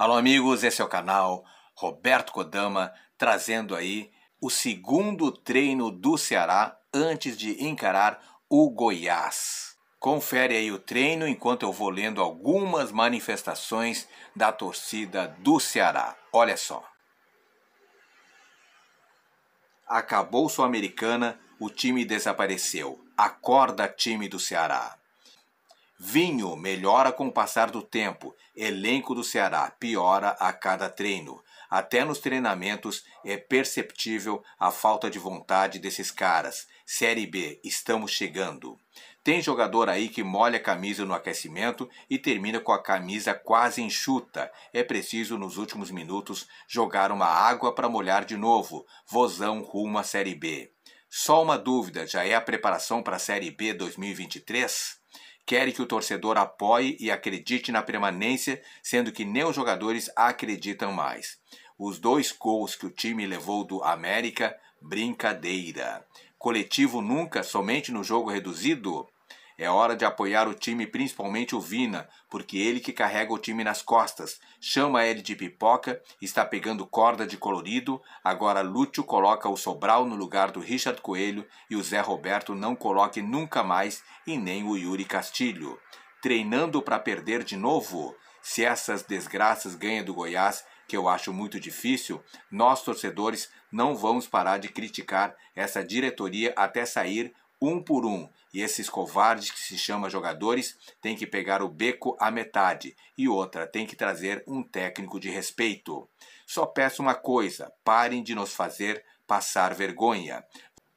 Alô, amigos, esse é o canal Roberto Kodama trazendo aí o segundo treino do Ceará antes de encarar o Goiás. Confere aí o treino enquanto eu vou lendo algumas manifestações da torcida do Ceará. Olha só. Acabou Sul-Americana, o time desapareceu. Acorda, time do Ceará. Vinho melhora com o passar do tempo. Elenco do Ceará piora a cada treino. Até nos treinamentos é perceptível a falta de vontade desses caras. Série B, estamos chegando. Tem jogador aí que molha a camisa no aquecimento e termina com a camisa quase enxuta. É preciso, nos últimos minutos, jogar uma água para molhar de novo. Vozão rumo à Série B. Só uma dúvida: já é a preparação para a Série B 2023? querem que o torcedor apoie e acredite na permanência, sendo que nem os jogadores acreditam mais. Os dois gols que o time levou do América, brincadeira. Coletivo nunca, somente no jogo reduzido? É hora de apoiar o time, principalmente o Vina, porque ele que carrega o time nas costas. Chama ele de pipoca, está pegando corda de colorido. Agora Lúcio coloca o Sobral no lugar do Richard Coelho e o Zé Roberto não coloque nunca mais e nem o Yuri Castilho. Treinando para perder de novo? Se essas desgraças ganham do Goiás, que eu acho muito difícil, nós torcedores não vamos parar de criticar essa diretoria até sair um por um. E esses covardes que se chamam jogadores têm que pegar o beco à metade. E outra, tem que trazer um técnico de respeito. Só peço uma coisa: parem de nos fazer passar vergonha.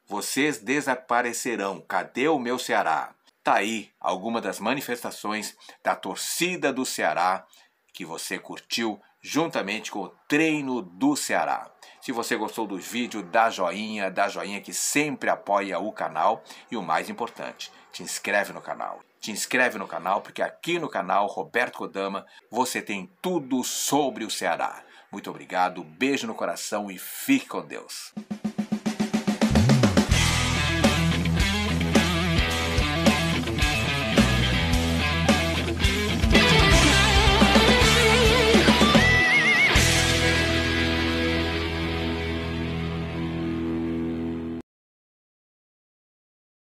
Vocês desaparecerão. Cadê o meu Ceará? Tá aí alguma das manifestações da torcida do Ceará que você curtiu juntamente com o treino do Ceará. Se você gostou do vídeo, dá joinha, dá joinha que sempre apoia o canal. E o mais importante, te inscreve no canal. Te inscreve no canal porque aqui no canal Roberto Kodama você tem tudo sobre o Ceará. Muito obrigado, beijo no coração e fique com Deus.